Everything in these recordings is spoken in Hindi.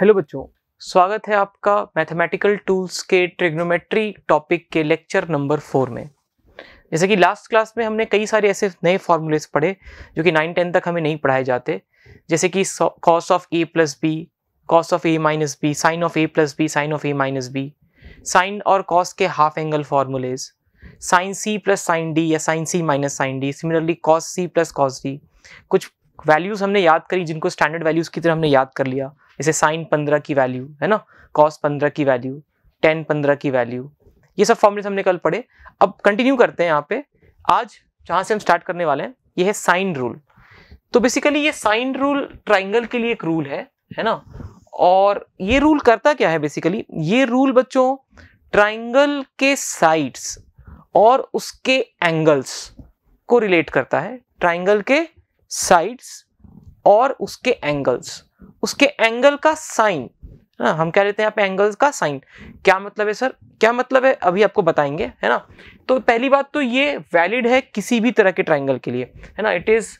हेलो बच्चों स्वागत है आपका मैथमेटिकल टूल्स के ट्रिग्नोमेट्री टॉपिक के लेक्चर नंबर फोर में जैसे कि लास्ट क्लास में हमने कई सारे ऐसे नए फार्मूलेस पढ़े जो कि नाइन टेन तक हमें नहीं पढ़ाए जाते जैसे कि cos of A plus B cos of A minus B sine of A plus B sine of A minus B sine और कॉस के half angle formulas sine C plus sine D या sine C minus sine D similarly cos C plus cos D कुछ वैल्यूज़ हमने याद करी जिनको स्टैंडर्ड वैल्यूज़ की तरह हमने याद कर लिया जैसे साइन पंद्रह की वैल्यू है ना कॉस पंद्रह की वैल्यू टेन पंद्रह की वैल्यू ये सब फॉर्मूले हमने कल पढ़े अब कंटिन्यू करते हैं यहाँ पे आज जहाँ से हम स्टार्ट करने वाले हैं ये है साइन रूल तो बेसिकली ये साइन रूल ट्राइंगल के लिए एक रूल है है ना और ये रूल करता क्या है बेसिकली ये रूल बच्चों ट्राइंगल के साइड्स और उसके एंगल्स को रिलेट करता है ट्राइंगल के साइड्स और उसके एंगल्स उसके एंगल का साइन ना हम क्या लेते हैं यहाँ पे एंगल्स का साइन क्या मतलब है सर क्या मतलब है अभी आपको बताएंगे है ना तो पहली बात तो ये वैलिड है किसी भी तरह के ट्राइंगल के लिए है ना it is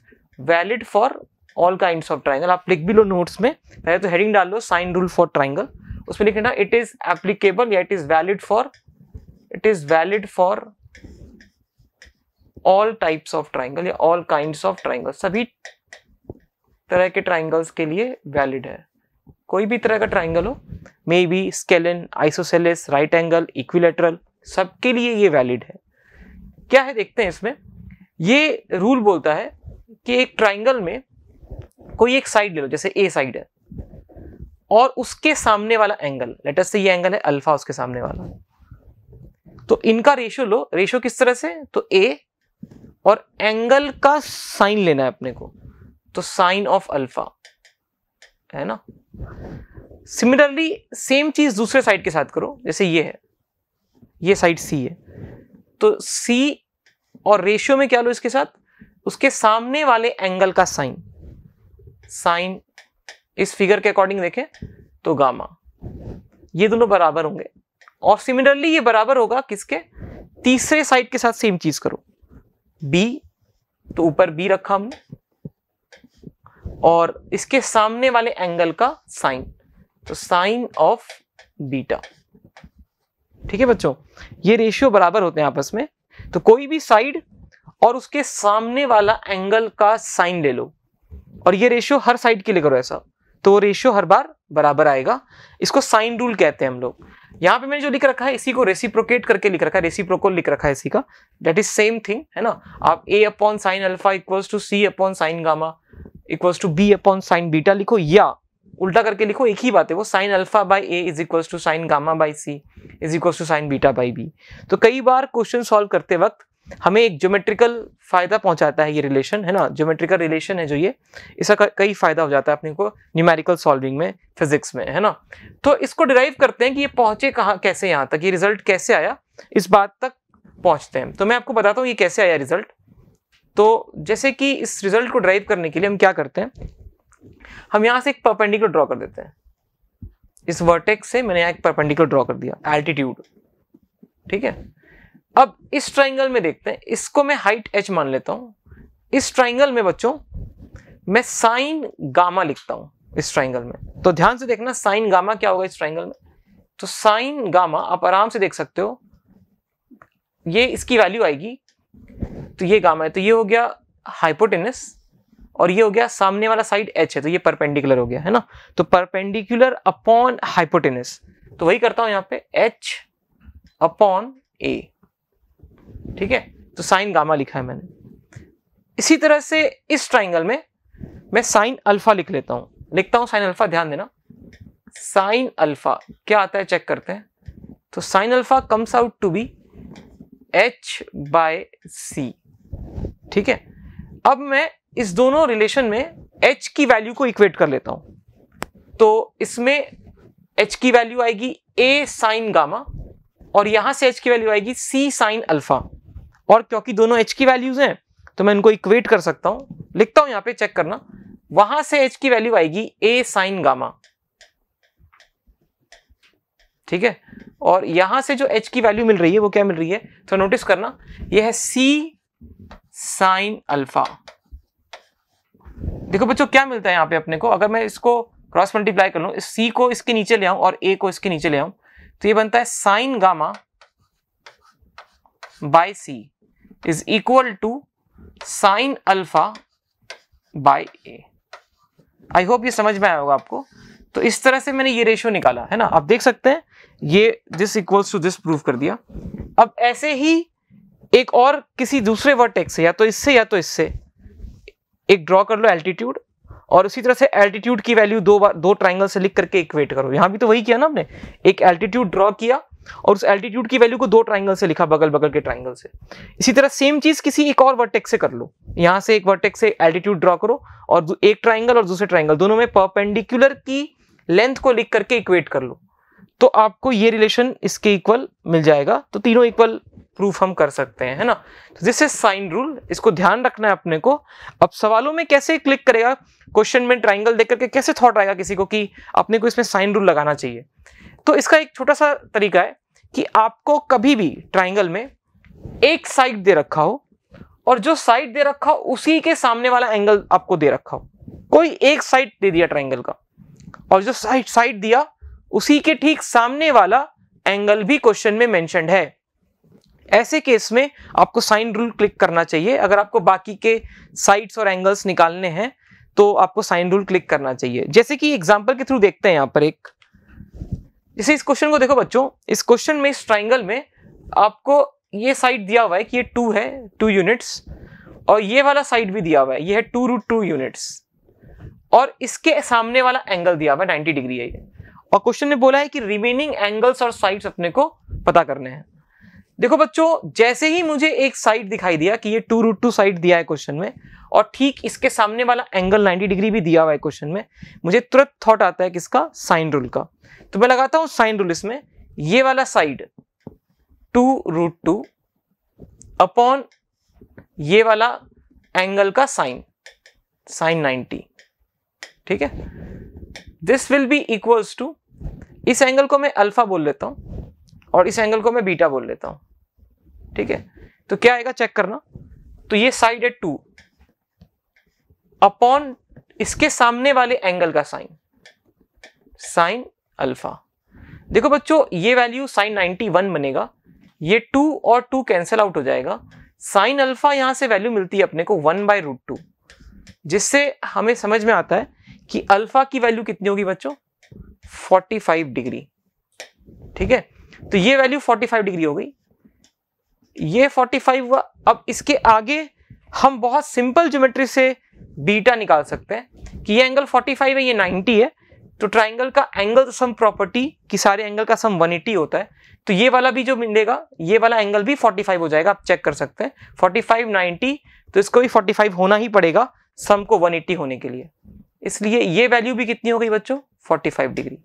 valid for all kind of triangle आप लिख भी लो नोट्स में पहले तो हेडिंग डाल लो साइन रूल फॉर ट्राइंगल उसमें लिखना इट इज़ एप्लीकेबल या it is valid for it is valid for all types of triangle या ऑल काइंड ऑफ ट्राइंगल सभी तरह के ट्राइंगल्स के लिए वैलिड है कोई भी तरह का ट्राइंगल हो maybe scalene isosceles right angle equilateral सबके लिए ये वैलिड है क्या है देखते हैं इसमें ये रूल बोलता है कि एक ट्राइंगल में कोई एक साइड ले लो जैसे ए साइड है और उसके सामने वाला एंगल लेटर से ये एंगल है अल्फा उसके सामने वाला तो इनका रेशियो लो रेशियो किस तरह से तो ए और एंगल का साइन लेना है अपने को तो साइन ऑफ अल्फा है ना सिमिलरली सेम चीज दूसरे साइड के साथ करो जैसे ये है ये साइड सी है तो सी और रेशियो में क्या लो इसके साथ उसके सामने वाले एंगल का साइन साइन इस फिगर के अकॉर्डिंग देखें तो गामा ये दोनों बराबर होंगे और सिमिलरली ये बराबर होगा किसके तीसरे साइड के साथ सेम चीज करो बी तो ऊपर बी रखा हमने और इसके सामने वाले एंगल का साइन तो साइन ऑफ बीटा ठीक है बच्चों ये रेशियो बराबर होते हैं आपस में तो कोई भी साइड और उसके सामने वाला एंगल का साइन ले लो और ये रेशियो हर साइड के लिए करो ऐसा तो वो रेशियो हर बार बराबर आएगा इसको साइन रूल कहते हैं हम लोग यहाँ पे मैंने जो लिख रखा है इसी को रेसिप्रोकेट करके लिख रखा है रेसिप्रोकोल लिख रखा है इसी का दैट इज सेम थिंग है ना आप A upon sine alpha equals to C upon sine gamma equals to B upon sine beta लिखो या उल्टा करके लिखो एक ही बात है वो sine alpha by A is equal to sine gamma by C is equal to sine beta by B तो कई बार क्वेश्चन सॉल्व करते वक्त हमें एक ज्योमेट्रिकल फ़ायदा पहुंचाता है ये रिलेशन है ना ज्योमेट्रिकल रिलेशन है जो ये इसका कई फ़ायदा हो जाता है अपने को न्यूमेरिकल सॉल्विंग में फिजिक्स में है ना तो इसको डिराइव करते हैं कि ये पहुंचे कहाँ कैसे यहाँ तक ये रिजल्ट कैसे आया इस बात तक पहुँचते हैं तो मैं आपको बताता हूँ ये कैसे आया रिजल्ट तो जैसे कि इस रिजल्ट को ड्राइव करने के लिए हम क्या करते हैं हम यहाँ से एक परपेंडिकुलर ड्रॉ कर देते हैं इस वर्टेक्स से मैंने यहाँ एक परपेंडिकुलर ड्रॉ कर दिया एल्टीट्यूड ठीक है अब इस ट्राइंगल में देखते हैं इसको मैं हाइट एच मान लेता हूं इस ट्राइंगल में बच्चों मैं साइन गामा लिखता हूं इस ट्राइंगल में तो ध्यान से देखना साइन गामा क्या होगा इस ट्राइंगल में तो साइन गामा आप आराम से देख सकते हो ये इसकी वैल्यू आएगी तो ये गामा है तो ये हो गया हाइपोटेनस और ये हो गया सामने वाला साइड एच है तो ये परपेंडिकुलर हो गया है ना तो परपेंडिकुलर अपॉन हाइपोटेनस तो वही करता हूं यहां पे एच अपॉन ए ठीक है तो साइन गामा लिखा है मैंने इसी तरह से इस ट्राइंगल में मैं साइन अल्फा लिख लेता हूं लिखता हूं साइन अल्फा ध्यान देना साइन अल्फा क्या आता है चेक करते हैं तो sine alpha comes out to be H by C ठीक है अब मैं इस दोनों रिलेशन में एच की वैल्यू को इक्वेट कर लेता हूं तो इसमें एच की वैल्यू आएगी ए साइन गामा और यहां से एच की वैल्यू आएगी सी साइन अल्फा और क्योंकि दोनों एच की वैल्यूज हैं तो मैं इनको इक्वेट कर सकता हूं लिखता हूं यहां पे चेक करना वहां से एच की वैल्यू आएगी ए साइन गामा ठीक है और यहां से जो एच की वैल्यू मिल रही है वो क्या मिल रही है तो नोटिस करना ये है सी साइन अल्फा देखो बच्चों क्या मिलता है यहां पे अपने को अगर मैं इसको क्रॉस मल्टीप्लाई कर लू सी को इसके नीचे ले आऊं और ए को इसके नीचे ले आऊं तो ये बनता है sine gamma by C is equal to sine alpha by A I hope ये समझ में आया होगा आपको तो इस तरह से मैंने ये रेशियो निकाला है ना आप देख सकते हैं ये this equals to this prove कर दिया अब ऐसे ही एक और किसी दूसरे वर्टेक्स से या तो इससे या तो इससे एक ड्रॉ कर लो एल्टीट्यूड और उसी तरह से एल्टीट्यूड की वैल्यू दो बार दो ट्राइंगल से लिख करके इक्वेट करो यहां भी तो वही किया ना हमने एक एल्टीट्यूड ड्रॉ किया और उस एल्टीट्यूड की वैल्यू को दो ट्राइंगल से लिखा बगल बगल के ट्राइंगल से इसी तरह सेम चीज किसी एक और वर्टेक्स से कर लो यहां से एक वर्टेक्स से एल्टीट्यूड ड्रॉ करो और एक ट्राइंगल और दूसरे ट्राइंगल दोनों में परपेंडिकुलर की लेंथ को लिख करके इक्वेट कर लो तो आपको ये रिलेशन इसके इक्वल मिल जाएगा तो तीनों इक्वल प्रूफ हम कर सकते हैं है ना तो दिस इज साइन रूल इसको ध्यान रखना है अपने को अब सवालों में कैसे क्लिक करेगा क्वेश्चन में ट्राइंगल देख करके कैसे थॉट आएगा किसी को कि अपने को इसमें साइन रूल लगाना चाहिए तो इसका एक छोटा सा तरीका है कि आपको कभी भी ट्राइंगल में एक साइड दे रखा हो और जो साइड दे रखा हो उसी के सामने वाला एंगल आपको दे रखा हो कोई एक साइड दे दिया ट्राइंगल का और जो साइड साइड दिया उसी के ठीक सामने वाला एंगल भी क्वेश्चन में मेंशनड है ऐसे केस में आपको साइन रूल क्लिक करना चाहिए अगर आपको बाकी के साइड्स और एंगल्स निकालने हैं तो आपको साइन रूल क्लिक करना चाहिए जैसे कि एग्जाम्पल के थ्रू देखते हैं यहाँ पर एक जैसे इस क्वेश्चन को देखो बच्चों इस क्वेश्चन में इस ट्राइंगल में आपको ये साइड दिया हुआ है कि ये टू है टू यूनिट्स और ये वाला साइड भी दिया हुआ है ये है टू रूट टू यूनिट्स और इसके सामने वाला एंगल दिया हुआ है नाइन्टी डिग्री है ये और क्वेश्चन ने बोला है कि रिमेनिंग एंगल्स और साइड्स अपने को पता करने हैं देखो बच्चों जैसे ही मुझे एक साइड दिखाई दिया कि ये टू रूट टू साइड दिया है क्वेश्चन में और ठीक इसके सामने वाला एंगल 90 डिग्री भी दिया हुआ है क्वेश्चन में मुझे तुरंत थॉट आता है किसका साइन रूल का तो मैं लगाता हूं साइन रूल इसमें ये वाला side two root two upon ये वाला एंगल का साइन साइन 90 ठीक है this will be equals to इस एंगल को मैं अल्फा बोल लेता हूं और इस एंगल को मैं बीटा बोल लेता हूं ठीक है तो क्या आएगा चेक करना तो ये साइड है टू अपॉन इसके सामने वाले एंगल का साइन साइन अल्फा देखो बच्चों ये वैल्यू साइन 91 बनेगा ये टू और टू कैंसिल आउट हो जाएगा साइन अल्फा यहां से वैल्यू मिलती है अपने को वन बाय रूट टू जिससे हमें समझ में आता है कि अल्फा की वैल्यू कितनी होगी बच्चों 45 डिग्री ठीक है तो ये वैल्यू 45 डिग्री हो गई ये 45 हुआ अब इसके आगे हम बहुत सिंपल ज्योमेट्री से बीटा निकाल सकते हैं कि ये एंगल 45 है ये 90 है तो ट्राइंगल का एंगल सम प्रॉपर्टी कि सारे एंगल का सम 180 होता है तो ये वाला भी जो मिलेगा ये वाला एंगल भी 45 हो जाएगा आप चेक कर सकते हैं 45 90 तो इसको भी 45 होना ही पड़ेगा सम को 180 होने के लिए इसलिए ये वैल्यू भी कितनी हो गई बच्चों 45 डिग्री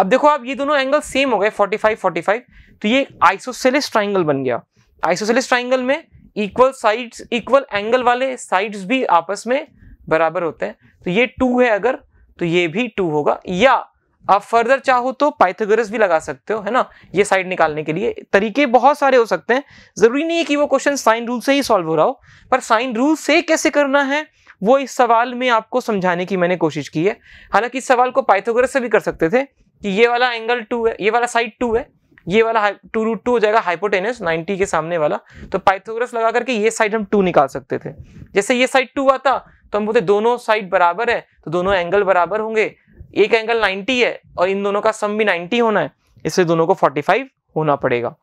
अब देखो आप ये दोनों एंगल सेम हो गए 45 45 तो ये आइसोसेलिस ट्राइंगल बन गया आइसोसेलिस ट्राइंगल में इक्वल साइड्स इक्वल एंगल वाले साइड्स भी आपस में बराबर होते हैं तो ये टू है अगर तो ये भी टू होगा या आप फर्दर चाहो तो पाइथागोरस भी लगा सकते हो है ना ये साइड निकालने के लिए तरीके बहुत सारे हो सकते हैं जरूरी नहीं है कि वो क्वेश्चन साइन रूल से ही सॉल्व हो रहा हो पर साइन रूल से कैसे करना है वो इस सवाल में आपको समझाने की मैंने कोशिश की है हालांकि इस सवाल को पाइथागोरस से भी कर सकते थे कि ये वाला एंगल टू है ये वाला साइड टू है ये वाला टू रूट टू हो जाएगा हाइपोटेनस 90 के सामने वाला तो पाइथोग्रस लगा करके ये साइड हम टू निकाल सकते थे जैसे ये साइड टू आता तो हम बोलते दोनों साइड बराबर है तो दोनों एंगल बराबर होंगे एक एंगल 90 है और इन दोनों का सम भी 90 होना है इससे दोनों को 45 होना पड़ेगा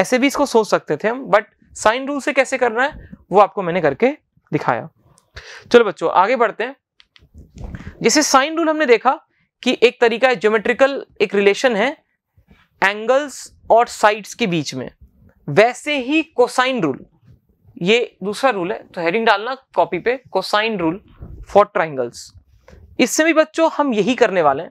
ऐसे भी इसको सोच सकते थे हम बट साइन रूल से कैसे करना है वो आपको मैंने करके दिखाया चलो बच्चों आगे बढ़ते हैं जैसे साइन रूल हमने देखा कि एक तरीका है ज्योमेट्रिकल एक रिलेशन है एंगल्स और साइड्स के बीच में वैसे ही कोसाइन रूल ये दूसरा रूल है तो हेडिंग डालना कॉपी पे कोसाइन रूल फॉर ट्राइंगल्स इससे भी बच्चों हम यही करने वाले हैं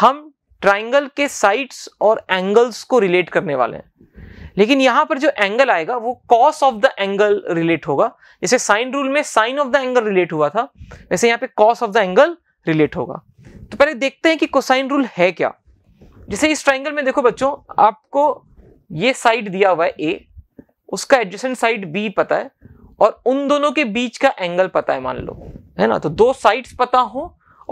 हम ट्राइंगल के साइड्स और एंगल्स को रिलेट करने वाले हैं लेकिन यहां पर जो एंगल आएगा वो cos of the angle relate होगा जैसे साइन रूल में sine of the angle relate हुआ था वैसे यहाँ पे cos of the angle relate होगा तो पहले देखते हैं कि कोसाइन रूल है क्या जैसे इस ट्राइंगल में देखो बच्चों आपको ये साइड दिया हुआ है ए उसका एडजेसेंट साइड बी पता है और उन दोनों के बीच का एंगल पता है मान लो है ना तो दो साइड्स पता हो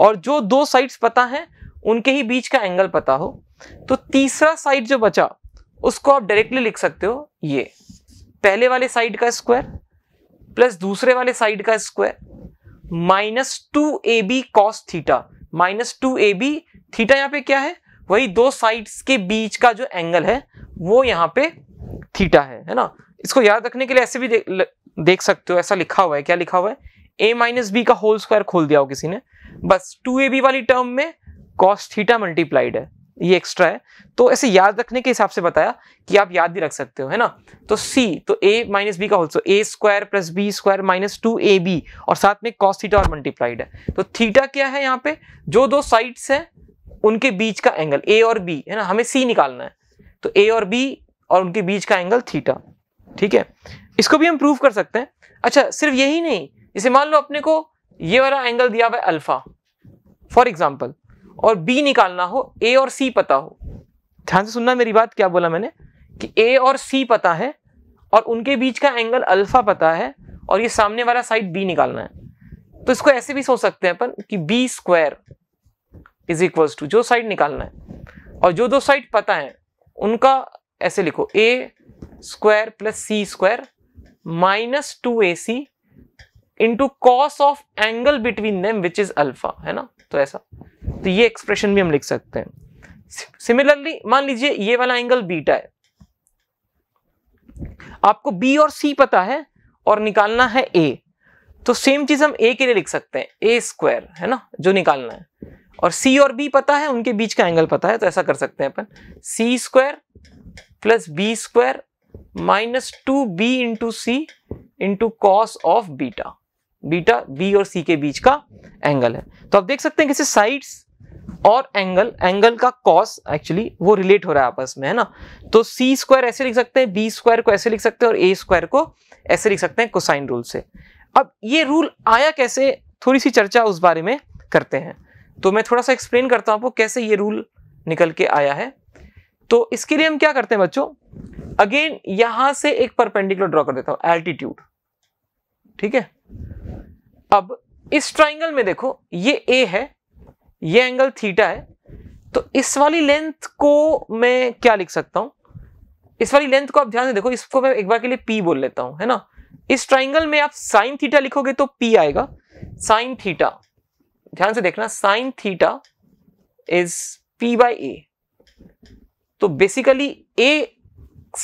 और जो दो साइड्स पता हैं उनके ही बीच का एंगल पता हो तो तीसरा साइड जो बचा उसको आप डायरेक्टली लिख सकते हो ये पहले वाले साइड का स्क्वायर प्लस दूसरे वाले साइड का square minus two A B cos theta minus two A B theta यहाँ पे क्या है वही दो साइड्स के बीच का जो एंगल है वो यहाँ पे थीटा है है ना इसको याद रखने के लिए ऐसे भी दे, देख सकते हो ऐसा लिखा हुआ है क्या लिखा हुआ है ए माइनस बी का होल स्क्वायर खोल दिया हो किसी ने बस टू ए बी वाली टर्म में कॉस थीटा मल्टीप्लाइड है ये एक्स्ट्रा है तो ऐसे याद रखने के हिसाब से बताया कि आप याद भी रख सकते हो है ना तो सी तो ए माइनस बी का whole A square plus B square minus two A B और साथ में कॉस थीटा और मल्टीप्लाइड है तो थीटा क्या है यहाँ पे जो दो साइड्स हैं उनके बीच का एंगल ए और बी है ना हमें सी निकालना है तो ए और बी और उनके बीच का एंगल थीटा ठीक है इसको भी हम प्रूव कर सकते हैं अच्छा सिर्फ यही नहीं इसे मान लो अपने को ये वाला एंगल दिया हुआ है अल्फा फॉर एग्जाम्पल और बी निकालना हो ए और सी पता हो ध्यान से सुनना मेरी बात क्या बोला मैंने कि ए और सी पता है और उनके बीच का एंगल अल्फा पता है और ये सामने वाला साइड बी निकालना है तो इसको ऐसे भी सोच सकते हैं अपन कि B square is equal to जो साइड निकालना है और जो दो साइड पता है उनका ऐसे लिखो A square plus C square minus two A C into cos of angle between them which is alpha है ना तो ऐसा तो ये एक्सप्रेशन भी हम लिख सकते हैं सिमिलरली मान लीजिए ये वाला एंगल बीटा है आपको बी और सी पता है और निकालना है ए तो सेम चीज हम ए के लिए लिख सकते हैं ए स्क्वायर है ना जो निकालना है और सी और बी पता है उनके बीच का एंगल पता है तो ऐसा कर सकते हैं अपन C square plus B square minus two B into C into cos of beta beta B और सी के बीच का एंगल है तो आप देख सकते हैं किसी साइड्स और एंगल एंगल का कॉस एक्चुअली वो रिलेट हो रहा है आपस में है ना तो सी स्क्वायर ऐसे लिख सकते हैं बी स्क्वायर को ऐसे लिख सकते हैं और ए स्क्वायर को ऐसे लिख सकते हैं कोसाइन रूल से अब ये रूल आया कैसे थोड़ी सी चर्चा उस बारे में करते हैं तो मैं थोड़ा सा एक्सप्लेन करता हूँ आपको कैसे ये रूल निकल के आया है तो इसके लिए हम क्या करते हैं बच्चों अगेन यहां से एक परपेंडिकुलर ड्रॉ कर देता हूं एल्टीट्यूड ठीक है अब इस ट्राइंगल में देखो ये ए है ये एंगल थीटा है तो इस वाली लेंथ को मैं क्या लिख सकता हूं इस वाली लेंथ को आप ध्यान से देखो इसको मैं एक बार के लिए पी बोल लेता हूं है ना इस ट्राइंगल में आप साइन थीटा लिखोगे तो पी आएगा साइन थीटा ध्यान से देखना sine theta is P by A तो basically A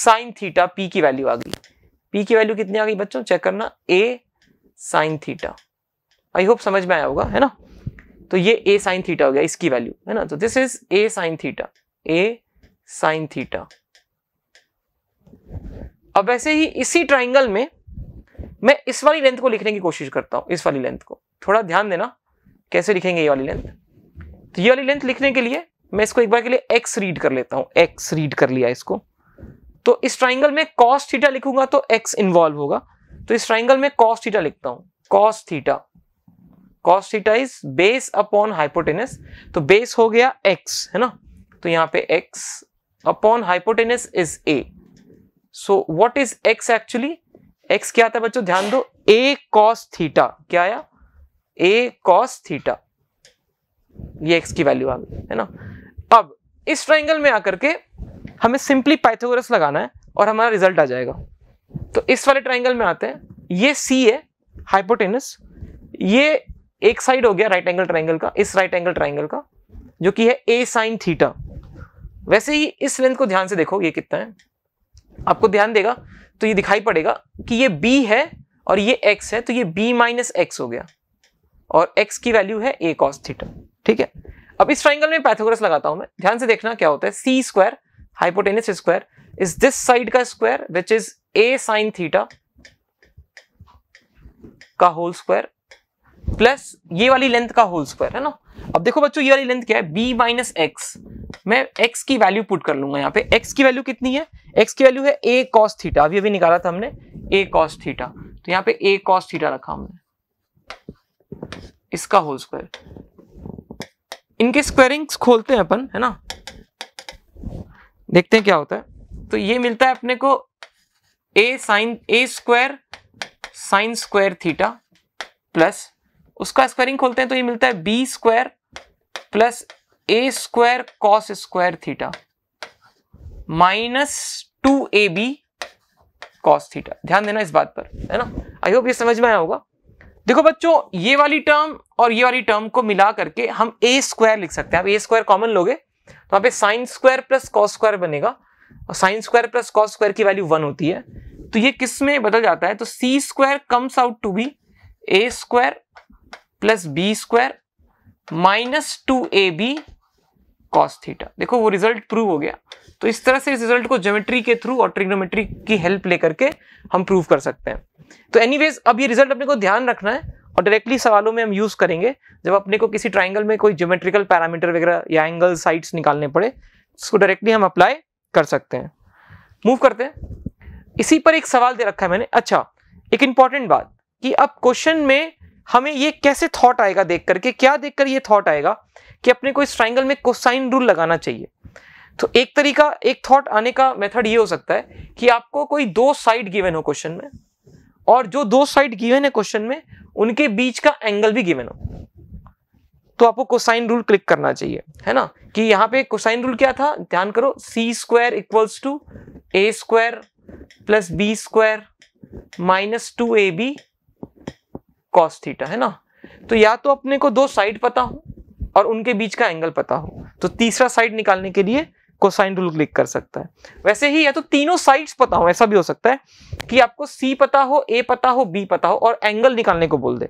sine theta P की वैल्यू आ गई पी की वैल्यू कितनी आ गई बच्चों चेक करना A sine theta I hope समझ में आया होगा है ना तो ये ए साइन थीटा हो गया इसकी वैल्यू है ना तो this is A sine theta A sine theta अब वैसे ही इसी ट्राइंगल में मैं इस वाली लेंथ को लिखने की कोशिश करता हूं इस वाली लेंथ को थोड़ा ध्यान देना कैसे लिखेंगे ये वाली लेंथ तो ये वाली लेंथ लिखने के लिए मैं इसको एक बार के लिए एक्स रीड कर लेता हूँ एक्स रीड कर लिया इसको तो इस ट्राइंगल में कॉस थीटा लिखूंगा तो एक्स इन्वॉल्व होगा तो इस ट्राइंगल में कॉस थीटा लिखता हूँ cos theta cos theta is base upon hypotenuse तो बेस हो गया एक्स है ना तो यहाँ पे X upon hypotenuse is A so what is X actually X क्या आता है बच्चों ध्यान दो ए कॉस थीटा क्या आया ए कॉस थीटा ये एक्स की वैल्यू आ गई है ना अब इस ट्राइंगल में आकर के हमें सिंपली पाइथागोरस लगाना है और हमारा रिजल्ट आ जाएगा तो इस वाले ट्राइंगल में आते हैं ये सी है हाइपोटेनस ये एक साइड हो गया राइट एंगल ट्राइंगल का इस राइट एंगल ट्राइंगल का जो कि है ए साइन थीटा वैसे ही इस लेंथ को ध्यान से देखो ये कितना है आपको ध्यान देगा तो ये दिखाई पड़ेगा कि ये बी है और ये एक्स है तो ये बी माइनस एक्स हो गया और एक्स की वैल्यू है ए कॉस थीटा ठीक है अब इस ट्राइंगल में पैथोग्रस लगाता हूं मैं ध्यान से देखना क्या होता है C square hypotenuse square is this side का square which is A sine theta का होल स्क्वायर प्लस ये वाली लेंथ का होल स्क्वायर है ना अब देखो बच्चों ये वाली लेंथ क्या है b माइनस एक्स मैं x की वैल्यू पुट कर लूंगा यहाँ पे x की वैल्यू कितनी है x की वैल्यू है a cos थीटा अभी अभी निकाला था हमने a cos थीटा तो यहाँ पे a cos थीटा रखा हमने इसका होल स्क्वायर इनके स्क्वायरिंग खोलते हैं अपन है ना देखते हैं क्या होता है तो ये मिलता है अपने को A sine A square sine square theta plus उसका स्क्वायरिंग खोलते हैं तो ये मिलता है B square plus A square cos square theta minus two A B cos theta ध्यान देना इस बात पर है ना आई होप ये समझ में आया होगा देखो बच्चों ये वाली टर्म और ये वाली टर्म को मिला करके हम ए स्क्वायर लिख सकते हैं आप ए स्क्वायर कॉमन लोगे तो आप पे sine square plus cos square बनेगा और sine square plus cos square की वैल्यू वन होती है तो ये किस में बदल जाता है तो C square comes out to be A square plus B square minus two A B cos theta देखो वो रिजल्ट प्रूव हो गया तो इस तरह से इस रिजल्ट को ज्योमेट्री के थ्रू और ट्रिग्नोमेट्री की हेल्प लेकर के हम प्रूव कर सकते हैं तो एनीवेज अब ये रिजल्ट अपने को ध्यान रखना है और डायरेक्टली सवालों में हम यूज करेंगे जब अपने को किसी ट्राइंगल में कोई ज्योमेट्रिकल पैरामीटर वगैरह या एंगल साइड्स निकालने पड़े इसको डायरेक्टली हम अप्लाई कर सकते हैं मूव करते हैं इसी पर एक सवाल दे रखा है मैंने अच्छा एक इंपॉर्टेंट बात कि अब क्वेश्चन में हमें ये कैसे थॉट आएगा देख करके क्या देख कर ये थॉट आएगा कि अपने को इस ट्राइंगल में कोसाइन रूल लगाना चाहिए तो एक तरीका एक थॉट आने का मेथड ये हो सकता है कि आपको कोई दो साइड गिवन हो क्वेश्चन में और जो दो साइड गिवन है क्वेश्चन में उनके बीच का एंगल भी गिवन हो तो आपको कोसाइन रूल क्लिक करना चाहिए है ना कि यहां पे कोसाइन रूल क्या था ध्यान करो C square equals to A square plus B square minus two A B cos theta है ना तो या तो अपने को दो साइड पता हो और उनके बीच का एंगल पता हो तो तीसरा साइड निकालने के लिए कोसाइन रूल क्लिक कर सकता है वैसे ही या तो तीनों साइड्स पता हो ऐसा भी हो सकता है कि आपको सी पता हो ए पता हो बी पता हो और एंगल निकालने को बोल दे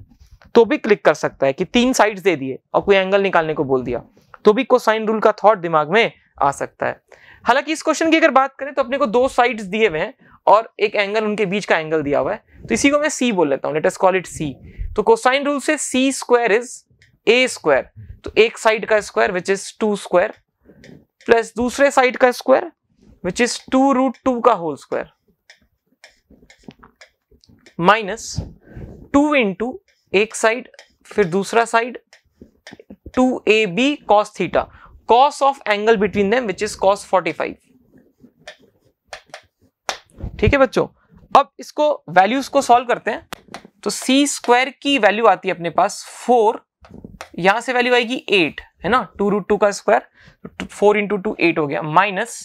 तो भी क्लिक कर सकता है कि तीन साइड्स दे दिए और कोई एंगल निकालने को बोल दिया तो भी कोसाइन रूल का थॉट दिमाग में आ सकता है हालांकि इस क्वेश्चन की अगर बात करें तो अपने को दो साइड्स दिए हुए हैं और एक एंगल उनके बीच का एंगल दिया हुआ है तो इसी को मैं सी बोल लेता हूँ लेटेस्ट कॉल इट सी तो कोसाइन रूल से C square is A square तो एक साइड का square which is two square plus दूसरे साइड का square which is two root two का whole square minus two into एक साइड फिर दूसरा side two A B cos theta cos of angle between them which is cos forty five ठीक है बच्चों अब इसको वैल्यूज को सॉल्व करते हैं तो सी स्क्वायर की वैल्यू आती है अपने पास फोर यहां से वैल्यू आएगी एट है ना टू रूट टू का square four into two eight हो गया माइनस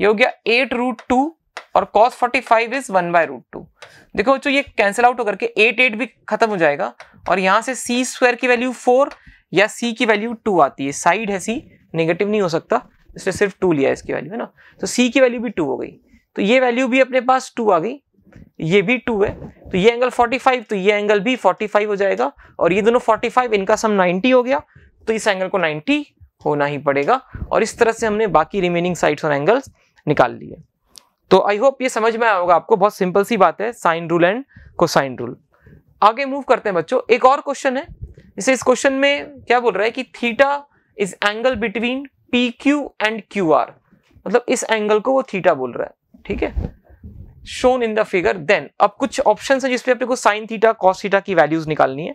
ये हो गया एट रूट टू और cos forty five is one by root two देखो बच्चों ये कैंसिल आउट होकर एट एट भी खत्म हो जाएगा और यहां से सी स्क्वायर की वैल्यू फोर या सी की वैल्यू टू आती है साइड है सी नेगेटिव नहीं हो सकता इसलिए सिर्फ टू लिया इसकी वैल्यू है ना तो सी की वैल्यू भी टू हो गई तो ये वैल्यू भी अपने पास टू आ गई ये भी टू है तो ये एंगल 45 तो ये एंगल भी 45 हो जाएगा और ये दोनों 45 इनका सम 90 हो गया तो इस एंगल को 90 होना ही पड़ेगा और इस तरह से हमने बाकी रिमेनिंग साइड्स और एंगल्स निकाल लिए तो आई होप ये समझ में आया होगा आपको बहुत सिंपल सी बात है sine rule and cosine rule आगे मूव करते हैं बच्चों एक और क्वेश्चन है जैसे इस क्वेश्चन में क्या बोल रहा है कि theta is angle between P Q and Q R मतलब इस एंगल को वो थीटा बोल रहा है ठीक है shown in the figure then अब कुछ ऑप्शन है जिसपे अपने साइन थीटा कॉस थीटा की वैल्यूज निकालनी है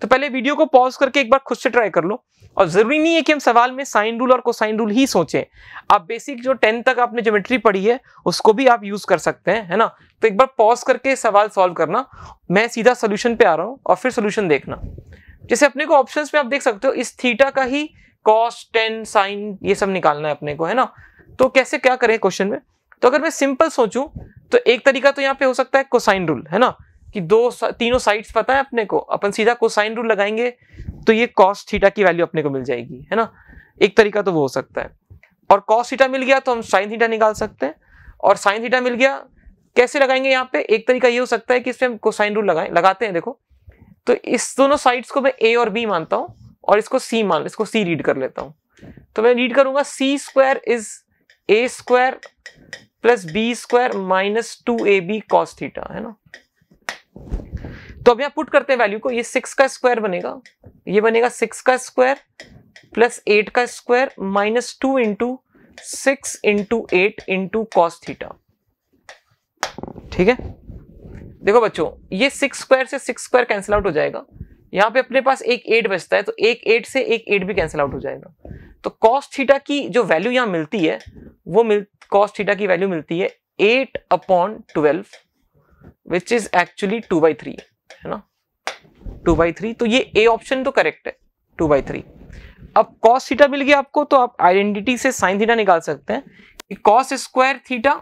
तो पहले वीडियो को पॉज करके एक बार खुद से ट्राई कर लो और जरूरी नहीं है कि हम सवाल में साइन रूल और कोसाइन रूल ही सोचें आप बेसिक जो टेन तक आपने ज्योमेट्री पढ़ी है उसको भी आप यूज कर सकते हैं है ना तो एक बार पॉज करके सवाल सॉल्व करना मैं सीधा सोल्यूशन पे आ रहा हूँ और फिर सोल्यूशन देखना जैसे अपने को ऑप्शन में आप देख सकते हो इस थीटा का ही कॉस टेन साइन ये सब निकालना है अपने को है ना तो कैसे क्या करें क्वेश्चन में तो अगर मैं सिंपल सोचूं तो एक तरीका तो यहाँ पे हो सकता है कोसाइन रूल है ना कि दो तीनों साइड्स पता है अपने को अपन सीधा कोसाइन रूल लगाएंगे तो ये कॉस थीटा की वैल्यू अपने को मिल जाएगी है ना एक तरीका तो वो हो सकता है और कॉस थीटा मिल गया तो हम साइन थीटा निकाल सकते हैं और साइन थीटा मिल गया कैसे लगाएंगे यहाँ पे एक तरीका ये हो सकता है कि इसमें हम कोसाइन रूल लगाए लगाते हैं देखो तो इस दोनों साइड्स को मैं ए और बी मानता हूँ और इसको सी मान इसको सी रीड कर लेता हूँ तो मैं रीड करूंगा C square is A square plus B square minus two A B cos theta है ना तो अब यहां पुट करते हैं वैल्यू को ये सिक्स का स्क्वायर बनेगा ये बनेगा सिक्स का स्क्वायर प्लस एट का square minus two into six into eight into cos theta ठीक है देखो बच्चों ये सिक्स स्क्वायर से सिक्स स्क्वायर कैंसिल आउट हो जाएगा यहां पे अपने पास एक एट बचता है तो एक एट से एक एट भी कैंसिल आउट हो जाएगा तो कॉस थीटा की जो वैल्यू यहां मिलती है वो मिल कॉस थीटा की वैल्यू मिलती है eight upon twelve which is actually two by three है ना टू बाई थ्री तो ये ए ऑप्शन तो करेक्ट है टू बाई थ्री अब कॉस थीटा मिल गया आपको तो आप आइडेंटिटी से साइन थीटा निकाल सकते हैं cos square theta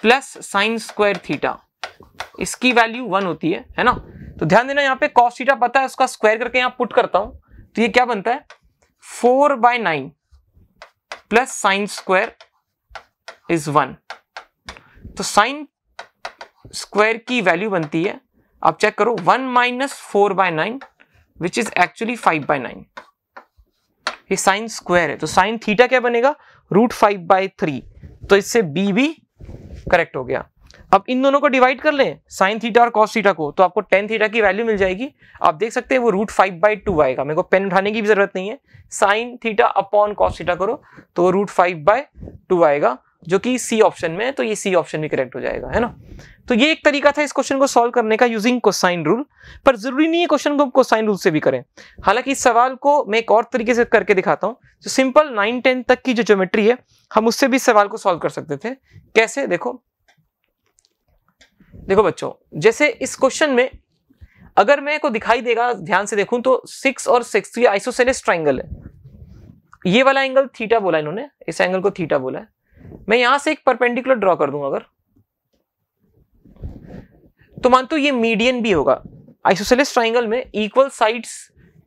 plus sine square theta इसकी वैल्यू वन होती है है ना तो ध्यान देना यहाँ पे कॉस थीटा पता है उसका स्क्वायर करके यहां पुट करता हूं तो ये क्या बनता है four by nine plus sine square is one तो साइन स्क्वायर की वैल्यू बनती है आप चेक करो one minus four by nine which is actually five by nine ये साइन स्क्वायर है तो साइन थीटा क्या बनेगा रूट फाइव बाय थ्री तो इससे बी भी करेक्ट हो गया अब इन दोनों को डिवाइड कर लें साइन थीटा और कॉस थीटा को तो आपको टेन थीटा की वैल्यू मिल जाएगी आप देख सकते हैं वो रूट फाइव बाई टू आएगा मेरे को पेन उठाने की भी जरूरत नहीं है sine theta upon cos theta करो तो वो रूट फाइव बाय टू आएगा जो कि सी ऑप्शन में है तो ये सी ऑप्शन भी करेक्ट हो जाएगा है ना तो ये एक तरीका था इस क्वेश्चन को सॉल्व करने का यूजिंग कोसाइन रूल पर जरूरी नहीं है क्वेश्चन को कोसाइन रूल से भी करें हालांकि इस सवाल को मैं एक और तरीके से करके दिखाता हूँ जो सिंपल नाइन टेन तक की जो ज्योमेट्री है हम उससे भी सवाल को सॉल्व कर सकते थे कैसे देखो देखो बच्चों जैसे इस क्वेश्चन में अगर मैं को दिखाई देगा ध्यान से देखूं तो सिक्स और सिक्स तो ये आइसोसेलेस ट्राइंगल है ये वाला एंगल थीटा बोला इन्होंने इस एंगल को थीटा बोला है मैं यहां से एक परपेंडिकुलर ड्रॉ कर दूंगा अगर तो मान तो ये मीडियन भी होगा आइसोसेलेस ट्राइंगल में इक्वल साइड्स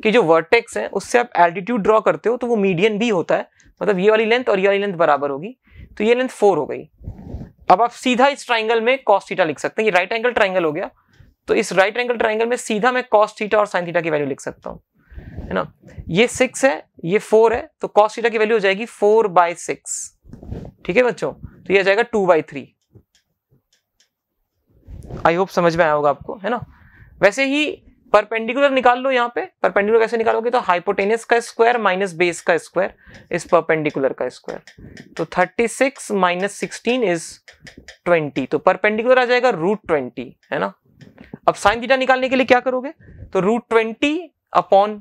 के जो वर्टेक्स हैं उससे आप एल्टीट्यूड ड्रॉ करते हो तो वो मीडियन भी होता है मतलब ये वाली लेंथ और ये वाली लेंथ बराबर होगी तो ये लेंथ फोर हो गई अब आप सीधा इस ट्राइंगल में कॉस थीटा लिख सकते हैं ये राइट एंगल ट्राइंगल हो गया तो इस राइट एंगल ट्राइंगल में सीधा मैं कॉस थीटा और साइन थीटा की वैल्यू लिख सकता हूँ है ना ये सिक्स है ये फोर है तो कॉस थीटा की वैल्यू हो जाएगी फोर बाय सिक्स ठीक है बच्चों तो ये आ जाएगा two by three I hope समझ में आया होगा आपको है ना वैसे ही परपेंडिकुलर निकाल लो यहाँ पे परपेंडिकुलर कैसे निकालोगे तो हाइपोटेनियस का स्क्वायर माइनस बेस का स्क्वायर इस परपेंडिकुलर का स्क्वायर तो 36 six minus sixteen is twenty तो परपेंडिकुलर आ जाएगा रूट ट्वेंटी है ना अब साइन थीटा निकालने के लिए क्या करोगे तो रूट ट्वेंटी अपॉन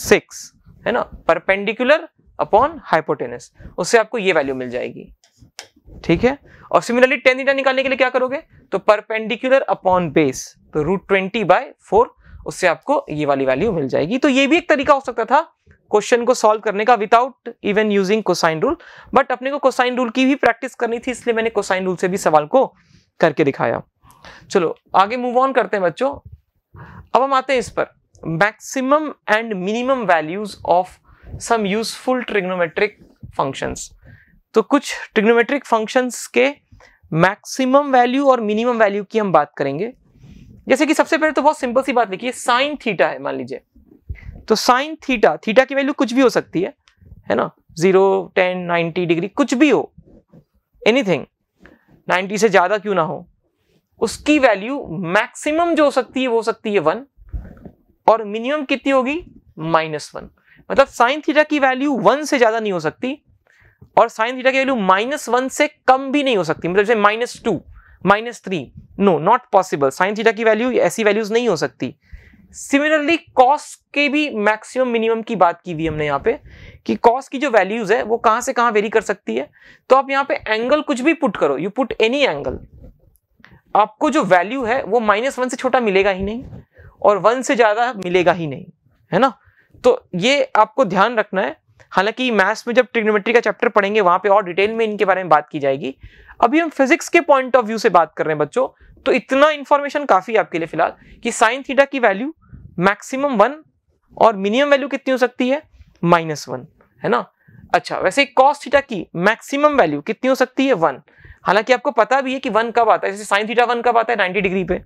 सिक्स है ना परपेंडिकुलर अपॉन हाइपोटेनस उससे आपको ये वैल्यू मिल जाएगी ठीक है और सिमिलरली टेन थीटा निकालने के लिए क्या करोगे तो परपेंडिकुलर अपॉन बेस तो रूट ट्वेंटी बाय फोर उससे आपको ये वाली वैल्यू मिल जाएगी तो ये भी एक तरीका हो सकता था क्वेश्चन को सॉल्व करने का without even using cosine rule but अपने को कोसाइन रूल की भी प्रैक्टिस करनी थी इसलिए मैंने कोसाइन रूल से भी सवाल को करके दिखाया चलो आगे मूव ऑन करते हैं बच्चों अब हम आते हैं इस पर maximum and minimum values of some useful trigonometric functions तो कुछ ट्रिग्नोमेट्रिक फंक्शंस के मैक्सिमम वैल्यू और मिनिमम वैल्यू की हम बात करेंगे जैसे कि सबसे पहले तो बहुत सिंपल सी बात लिखिए साइन थीटा है मान लीजिए तो साइन थीटा थीटा की वैल्यू कुछ भी हो सकती है है ना जीरो टेन नाइन्टी डिग्री कुछ भी हो एनीथिंग 90 से ज्यादा क्यों ना हो उसकी वैल्यू मैक्सिमम जो हो सकती है वो हो सकती है वन और मिनिमम कितनी होगी माइनस वन मतलब साइन थीटा की वैल्यू वन से ज्यादा नहीं हो सकती और साइन थीटा की वैल्यू माइनस वन से कम भी नहीं हो सकती मतलब minus two minus three no not possible sine theta की वैल्यू ऐसी वैल्यूज नहीं हो सकती सिमिलरली कॉस के भी मैक्सिमम मिनिमम की बात की हुई हमने यहाँ पे कि कॉस की जो वैल्यूज है वो कहाँ से कहाँ वेरी कर सकती है तो आप यहाँ पे एंगल कुछ भी पुट करो यू पुट एनी एंगल आपको जो वैल्यू है वो माइनस वन से छोटा मिलेगा ही नहीं और वन से ज्यादा मिलेगा ही नहीं है ना तो ये आपको ध्यान रखना है हालांकि मैथ्स में जब ट्रिग्नोमेट्री का चैप्टर पढ़ेंगे वहां पे और डिटेल में इनके बारे में बात की जाएगी अभी हम फिजिक्स के पॉइंट ऑफ व्यू से बात कर रहे हैं बच्चों तो इतना इन्फॉर्मेशन काफ़ी आपके लिए फिलहाल कि साइन थीटा की वैल्यू मैक्सिमम वन और मिनिमम वैल्यू कितनी हो सकती है माइनस वन है ना अच्छा वैसे कॉस थीटा की मैक्सिमम वैल्यू कितनी हो सकती है वन हालांकि आपको पता भी है कि वन कब आता है जैसे साइन थीटा वन कब आता है नाइनटी डिग्री पे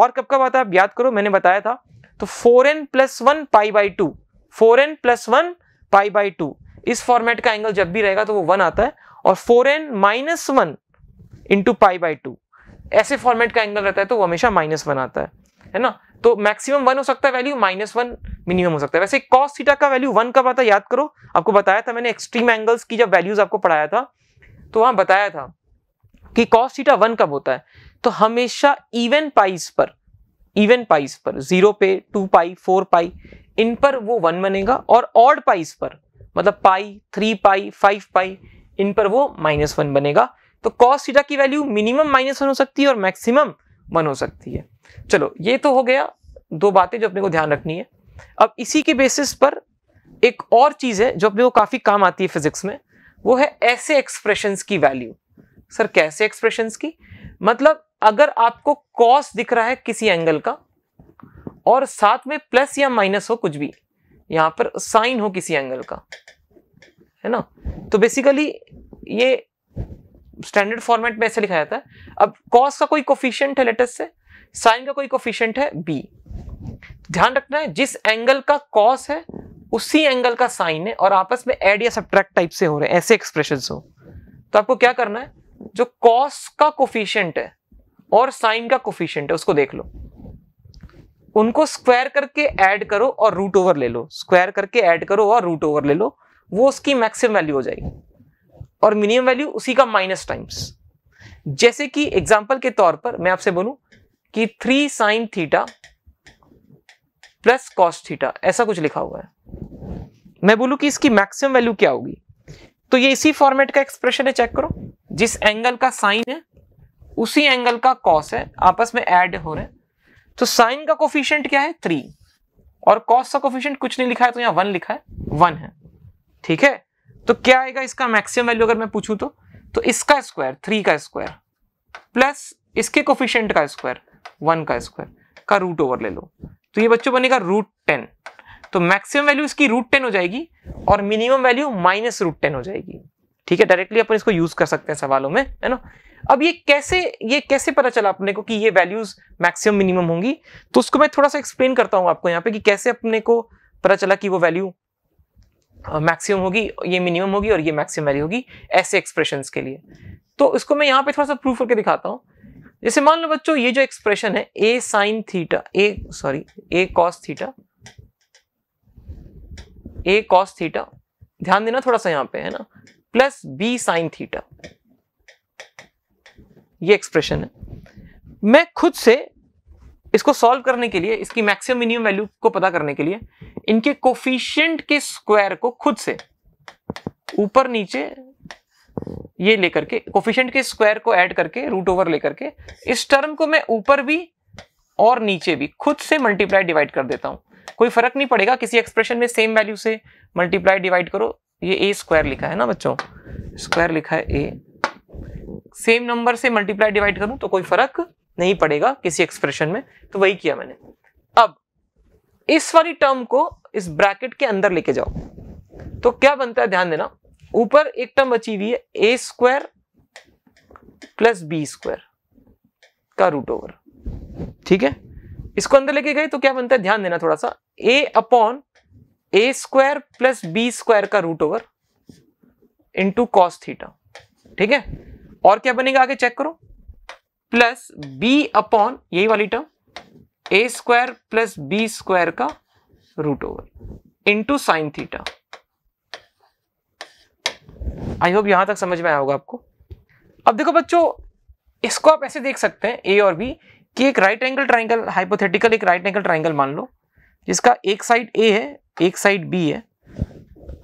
और कब कब आता है आप याद करो मैंने बताया था तो four n plus one pi by two four n plus one pi by two इस फॉर्मेट का एंगल जब भी रहेगा तो वो वन आता है और four n minus one into pi by two ऐसे फॉर्मेट का एंगल रहता है तो वो हमेशा माइनस वन आता है है ना तो मैक्सिमम वन हो सकता है वैल्यू माइनस वन मिनिमम हो सकता है वैसे कॉस थीटा का वैल्यू वन कब आता है याद करो आपको बताया था मैंने एक्सट्रीम एंगल्स की जब वैल्यूज आपको पढ़ाया था तो वहां बताया था कि कॉस थीटा वन कब होता है तो हमेशा इवन पाइस पर इवन पाइस पर जीरो पे टू पाई फोर पाई इन पर वो वन बनेगा और ऑड पाइस पर मतलब pi three pi five pi इन पर वो माइनस वन बनेगा तो कॉस थीटा की वैल्यू मिनिमम माइनस वन हो सकती है और मैक्सिमम वन हो सकती है चलो ये तो हो गया दो बातें जो अपने को ध्यान रखनी है अब इसी के बेसिस पर एक और चीज़ है जो अपने को काफ़ी काम आती है फिजिक्स में वो है ऐसे एक्सप्रेशंस की वैल्यू सर कैसे एक्सप्रेशंस की मतलब अगर आपको कॉस दिख रहा है किसी एंगल का और साथ में प्लस या माइनस हो कुछ भी यहाँ पर साइन हो किसी एंगल का है ना तो बेसिकली ये स्टैंडर्ड फॉर्मेट में ऐसे लिखा जाता है अब कॉस का कोई कोफिशियंट है लेटेस्ट से साइन का कोई कोफिशियंट है बी ध्यान रखना है जिस एंगल का कॉस है उसी एंगल का साइन है और आपस में एड या सब्ट्रैक्ट टाइप से हो रहे हैं ऐसे एक्सप्रेशन हो तो आपको क्या करना है जो कॉस का कोफिशियंट है और साइन का कोफिशियंट है उसको देख लो उनको स्क्वायर करके ऐड करो और रूट ओवर ले लो स्क्वायर करके ऐड करो और रूट ओवर ले लो वो उसकी मैक्सिमम वैल्यू हो जाएगी और मिनिमम वैल्यू उसी का माइनस टाइम्स जैसे कि एग्जाम्पल के तौर पर मैं आपसे बोलूं कि three sine theta plus cos theta ऐसा कुछ लिखा हुआ है मैं बोलूं कि इसकी मैक्सिमम वैल्यू क्या होगी तो ये इसी फॉर्मेट का एक्सप्रेशन है चेक करो जिस एंगल का साइन है उसी एंगल का कॉस है आपस में ऐड हो रहे तो साइन का कोफिशियंट क्या है थ्री और कॉस का कोफिशियंट कुछ नहीं लिखा है तो यहां वन लिखा है वन है ठीक है तो क्या आएगा इसका मैक्सिमम वैल्यू अगर मैं पूछूं तो तो इसका स्क्वायर थ्री का स्क्वायर प्लस इसके कोफिशियंट का स्क्वायर वन का स्क्वायर का रूट ओवर ले लो तो ये बच्चों बनेगा रूट टेन तो मैक्सिमम वैल्यू इसकी रूट टेन हो जाएगी और minimum value minus root ten हो जाएगी ठीक है डायरेक्टली अपन इसको यूज कर सकते हैं सवालों में है ना अब ये कैसे ये कैसे पता चला अपने को कि ये वैल्यूज मैक्सिमम मिनिमम होंगी तो उसको मैं थोड़ा सा एक्सप्लेन करता हूँ आपको यहाँ पे कि कैसे अपने को पता चला कि वो वैल्यू मैक्सिमम होगी ये मिनिमम होगी और ये मैक्सिमम वैल्यू होगी ऐसे एक्सप्रेशन के लिए तो इसको मैं यहाँ पे थोड़ा सा प्रूफ करके दिखाता हूँ जैसे मान लो बच्चों ये जो एक्सप्रेशन है a sine theta a sorry a cos theta a cos theta ध्यान देना थोड़ा सा यहाँ पे है ना प्लस बी साइन थीटा ये एक्सप्रेशन है मैं खुद से इसको सॉल्व करने के लिए इसकी मैक्सिमम मिनिमम वैल्यू को पता करने के लिए इनके कोफिशियंट के स्क्वायर को खुद से ऊपर नीचे ये लेकर के कोफिशियंट के स्क्वायर को ऐड करके रूट ओवर लेकर के इस टर्म को मैं ऊपर भी और नीचे भी खुद से मल्टीप्लाई डिवाइड कर देता हूं कोई फर्क नहीं पड़ेगा किसी एक्सप्रेशन में सेम वैल्यू से मल्टीप्लाई डिवाइड करो ये ए स्क्वायर लिखा है ना बच्चों स्क्वायर लिखा है ए सेम नंबर से मल्टीप्लाई डिवाइड करूं तो कोई फर्क नहीं पड़ेगा किसी एक्सप्रेशन में तो वही किया मैंने अब इस वाली टर्म को इस ब्रैकेट के अंदर लेके जाओ तो क्या बनता है ध्यान देना ऊपर एक टर्म बची हुई है a square plus B square का रूट ओवर ठीक है इसको अंदर लेके गए तो क्या बनता है ध्यान देना थोड़ा सा a upon a square plus B square का root over into cos theta ठीक है और क्या बनेगा आगे चेक करो प्लस बी अपॉन यही वाली term a square plus B square का root over into sine theta I hope यहां तक समझ में आया होगा आपको अब देखो बच्चों इसको आप ऐसे देख सकते हैं ए और बी कि एक राइट एंगल ट्राइंगल हाइपोथेटिकल एक राइट एंगल ट्राइंगल मान लो जिसका एक साइड ए है एक साइड बी है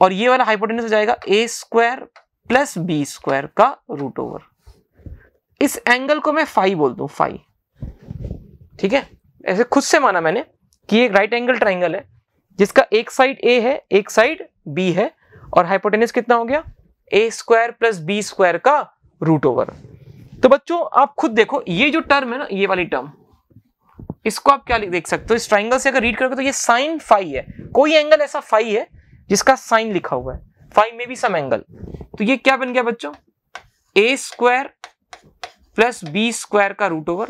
और ये वाला हाइपोटेनस हो जाएगा a square plus B square का रूट ओवर इस एंगल को मैं फाइव बोल दू फाइव ठीक है ऐसे खुद से माना मैंने कि एक राइट एंगल ट्राइंगल है जिसका एक साइड ए है एक साइड बी है और हाइपोटेनिस कितना हो गया a square plus B square का रूट ओवर तो बच्चों आप खुद देखो ये जो टर्म है ना ये वाली टर्म इसको आप क्या देख सकते हो इस ट्राइंगल से अगर रीड करोगे तो ये साइन फाइव है कोई एंगल ऐसा फाइव है जिसका साइन लिखा हुआ है फाइव में भी सम एंगल तो ये क्या बन गया बच्चों a square plus B square का रूट ओवर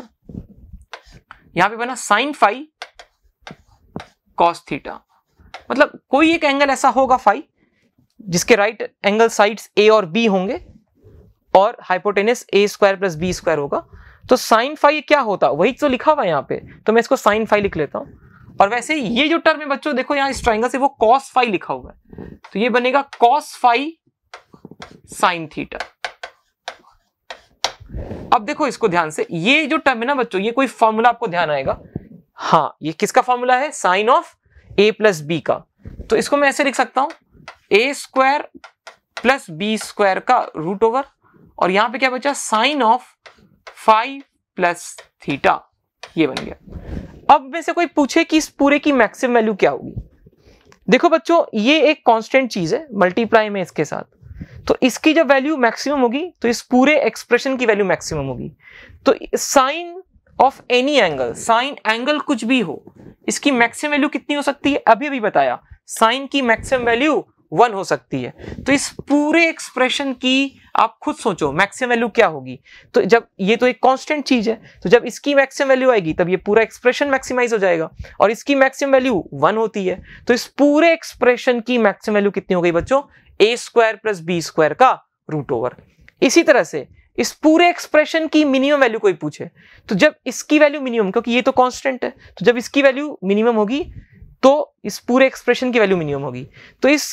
यहां पे बना साइन फाइव कॉस थीटा मतलब कोई एक एंगल ऐसा होगा फाइव जिसके राइट एंगल साइड्स ए और बी होंगे और hypotenuse a square plus B square होगा तो साइन फाइव क्या होता वही तो लिखा हुआ यहां पे तो मैं इसको साइन फाइव लिख लेता हूं और वैसे ये जो टर्म है बच्चों देखो यहां इस ट्राइंगल से वो कॉस फाइव लिखा हुआ है तो ये बनेगा कॉस फाइव साइन थीटा अब देखो इसको ध्यान से ये जो टर्म है ना बच्चों ये कोई फॉर्मूला आपको ध्यान आएगा हाँ ये किसका फॉर्मूला है sine of A plus b का तो इसको मैं ऐसे लिख सकता हूं a square plus B square का रूट ओवर और यहां पे क्या बचा sine of five plus theta ये बन गया अब में से कोई पूछे कि इस पूरे की मैक्सिमम वैल्यू क्या होगी देखो बच्चों ये एक कांस्टेंट चीज है मल्टीप्लाई में इसके साथ तो इसकी जब वैल्यू मैक्सिमम होगी तो इस पूरे एक्सप्रेशन की वैल्यू मैक्सिमम होगी तो sine of any angle sine angle कुछ भी हो इसकी मैक्सिमम वैल्यू कितनी हो सकती है अभी अभी बताया साइन की मैक्सिमम वैल्यू वन हो सकती है तो इस पूरे एक्सप्रेशन की आप खुद सोचो मैक्सिमम वैल्यू क्या होगी तो जब ये तो एक कांस्टेंट चीज है तो जब इसकी मैक्सिमम वैल्यू आएगी तब ये पूरा एक्सप्रेशन मैक्सिमाइज हो जाएगा और इसकी मैक्सिमम वैल्यू वन होती है तो इस पूरे एक्सप्रेशन की मैक्सिमम वैल्यू कितनी हो गई बच्चों a square plus B square का रूट ओवर इसी तरह से इस पूरे एक्सप्रेशन की मिनिमम वैल्यू कोई पूछे तो जब इसकी वैल्यू मिनिमम क्योंकि ये तो कांस्टेंट है तो जब इसकी वैल्यू मिनिमम होगी तो इस पूरे एक्सप्रेशन की वैल्यू मिनिमम होगी तो इस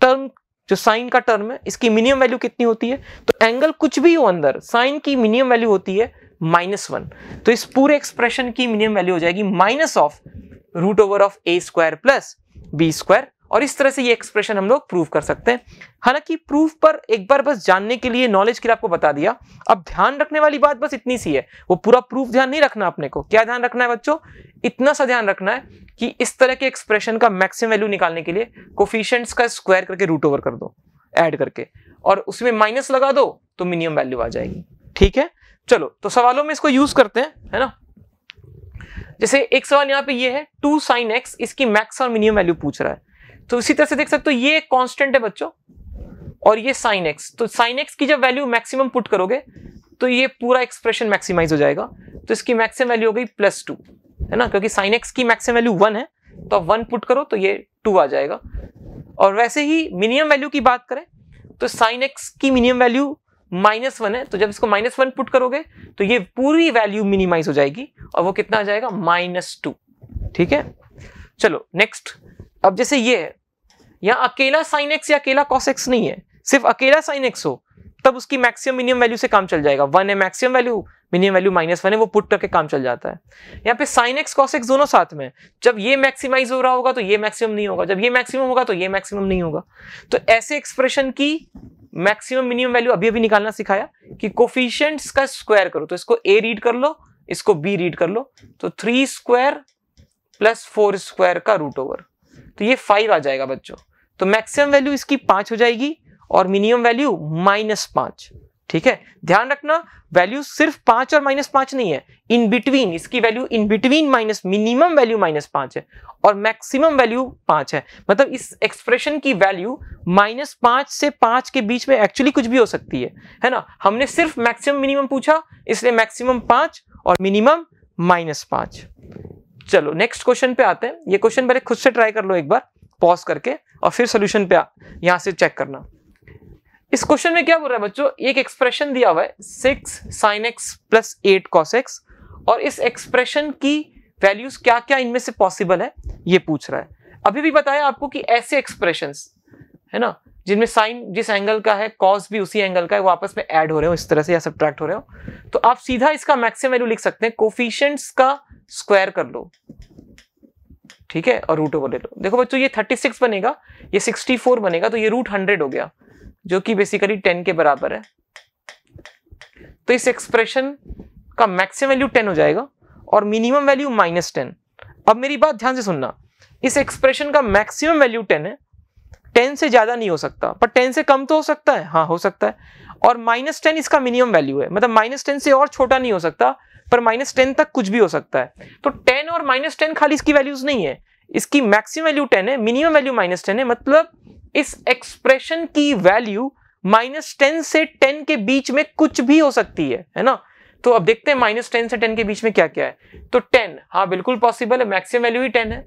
टर्म जो साइन का टर्म है इसकी मिनिमम वैल्यू कितनी होती है तो एंगल कुछ भी हो अंदर साइन की मिनिमम वैल्यू होती है माइनस वन तो इस पूरे एक्सप्रेशन की मिनिमम वैल्यू हो जाएगी minus of root over of a square plus B square और इस तरह से ये एक्सप्रेशन हम लोग प्रूव कर सकते हैं हालांकि प्रूफ पर एक बार बस जानने के लिए नॉलेज के लिए आपको बता दिया अब ध्यान रखने वाली बात बस इतनी सी है वो पूरा प्रूफ ध्यान नहीं रखना अपने को क्या ध्यान रखना है बच्चों इतना सा ध्यान रखना है कि इस तरह के एक्सप्रेशन का मैक्सिमम वैल्यू निकालने के लिए कोफिशियंट्स का स्क्वायर करके रूट ओवर कर दो ऐड करके और उसमें माइनस लगा दो तो मिनिमम वैल्यू आ जाएगी ठीक है चलो तो सवालों में इसको यूज करते हैं है ना जैसे एक सवाल यहाँ पे ये है टू साइन एक्स इसकी मैक्स और मिनिमम वैल्यू पूछ रहा है तो इसी तरह से देख सकते हो ये कांस्टेंट है बच्चों और ये साइन एक्स तो साइन एक्स की जब वैल्यू मैक्सिमम पुट करोगे तो ये पूरा एक्सप्रेशन मैक्सिमाइज हो जाएगा तो इसकी मैक्सिमम वैल्यू हो गई प्लस टू है ना क्योंकि साइन एक्स की मैक्सिमम वैल्यू वन है तो आप वन पुट करो तो ये टू आ जाएगा और वैसे ही मिनिमम वैल्यू की बात करें तो साइन एक्स की मिनिमम वैल्यू माइनस वन है तो जब इसको माइनस वन पुट करोगे तो ये पूरी वैल्यू मिनिमाइज हो जाएगी और वो कितना आ जाएगा माइनस टू ठीक है चलो नेक्स्ट अब जैसे ये है यहां अकेला साइन एक्स या अकेला कॉस एक्स नहीं है सिर्फ अकेला साइन एक्स हो तब उसकी मैक्सिमम मिनिमम वैल्यू से काम चल जाएगा वन है maximum value minimum value minus one है वो पुट करके काम चल जाता है यहाँ पे साइन एक्स कॉस एक्स दोनों साथ में जब ये मैक्सिमाइज हो रहा होगा तो ये मैक्सिमम नहीं होगा जब ये मैक्सिमम होगा तो ये मैक्सिमम नहीं होगा तो ऐसे एक्सप्रेशन की मैक्सिमम मिनिमम वैल्यू अभी अभी निकालना सिखाया कि कोफिशियंट्स का स्क्वायर करो तो इसको ए रीड कर लो इसको बी रीड कर लो तो three square plus four square का रूट ओवर तो ये फाइव आ जाएगा बच्चों तो मैक्सिमम वैल्यू इसकी पांच हो जाएगी और मिनिमम वैल्यू माइनस पांच ठीक है ध्यान रखना वैल्यू सिर्फ पांच और माइनस पांच नहीं है इन बिटवीन इसकी value in between minus minimum value minus पांच है और मैक्सिमम वैल्यू पांच है मतलब इस एक्सप्रेशन की वैल्यू माइनस पांच से पांच के बीच में एक्चुअली कुछ भी हो सकती है है ना हमने सिर्फ मैक्सिमम मिनिमम पूछा इसलिए मैक्सिमम पांच और मिनिमम माइनस पांच चलो नेक्स्ट क्वेश्चन पे आते हैं ये क्वेश्चन पहले खुद से ट्राई कर लो एक बार पॉज करके और फिर सोल्यूशन पे यहां से चेक करना इस क्वेश्चन में क्या बोल रहा है बच्चों एक एक्सप्रेशन दिया हुआ है six sine x plus eight cos x और इस एक्सप्रेशन की वैल्यूज क्या क्या इनमें से पॉसिबल है ये पूछ रहा है अभी भी बताया आपको कि ऐसे एक्सप्रेशन है ना जिनमें साइन जिस एंगल का है कॉस भी उसी एंगल का है वो आपस में ऐड हो रहे हो इस तरह से या सब्ट्रैक्ट हो रहे हो तो आप सीधा इसका मैक्सिमम वैल्यू लिख सकते हैं कोफिशियंट्स का स्क्वायर कर लो ठीक है और रूट ओवर ले लो देखो बच्चों ये 36 बनेगा ये 64 बनेगा तो ये रूट हंड्रेड हो गया जो कि बेसिकली 10 के बराबर है तो इस एक्सप्रेशन का मैक्सिमम वैल्यू 10 हो जाएगा और मिनिमम वैल्यू माइनस टेन अब मेरी बात ध्यान से सुनना इस एक्सप्रेशन का मैक्सिमम वैल्यू टेन है टेन से ज़्यादा नहीं हो सकता पर टेन से कम तो हो सकता है हाँ हो सकता है और माइनस टेन इसका मिनिमम वैल्यू है मतलब माइनस टेन से और छोटा नहीं हो सकता पर माइनस टेन तक कुछ भी हो सकता है तो टेन और माइनस टेन खाली इसकी वैल्यूज नहीं है इसकी मैक्सिमम वैल्यू टेन है मिनिमम वैल्यू माइनस टेन है मतलब इस एक्सप्रेशन की वैल्यू माइनस टेन से टेन के बीच में कुछ भी हो सकती है है ना तो अब देखते हैं माइनस टेन से टेन के बीच में क्या क्या है तो टेन हाँ बिल्कुल पॉसिबल है मैक्सिमम वैल्यू ही टेन है